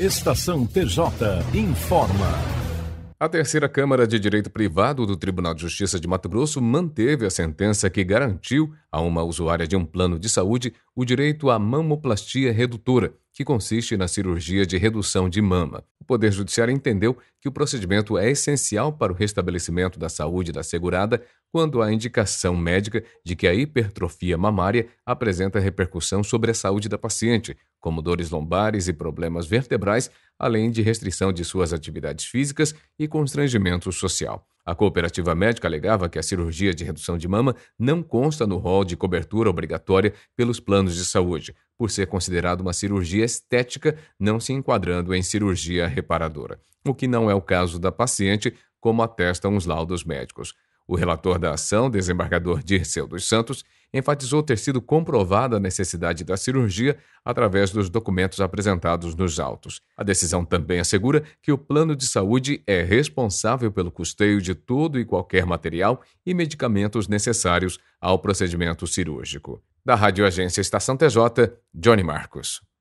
Estação TJ informa. A terceira Câmara de Direito Privado do Tribunal de Justiça de Mato Grosso manteve a sentença que garantiu a uma usuária de um plano de saúde o direito à mamoplastia redutora, que consiste na cirurgia de redução de mama. O Poder Judiciário entendeu que o procedimento é essencial para o restabelecimento da saúde da segurada quando há indicação médica de que a hipertrofia mamária apresenta repercussão sobre a saúde da paciente, como dores lombares e problemas vertebrais, além de restrição de suas atividades físicas e constrangimento social. A cooperativa médica alegava que a cirurgia de redução de mama não consta no rol de cobertura obrigatória pelos planos de saúde, por ser considerada uma cirurgia estética, não se enquadrando em cirurgia reparadora, o que não é o caso da paciente, como atestam os laudos médicos. O relator da ação, desembargador Dirceu dos Santos, enfatizou ter sido comprovada a necessidade da cirurgia através dos documentos apresentados nos autos. A decisão também assegura que o plano de saúde é responsável pelo custeio de todo e qualquer material e medicamentos necessários ao procedimento cirúrgico. Da Rádio Agência Estação TJ, Johnny Marcos.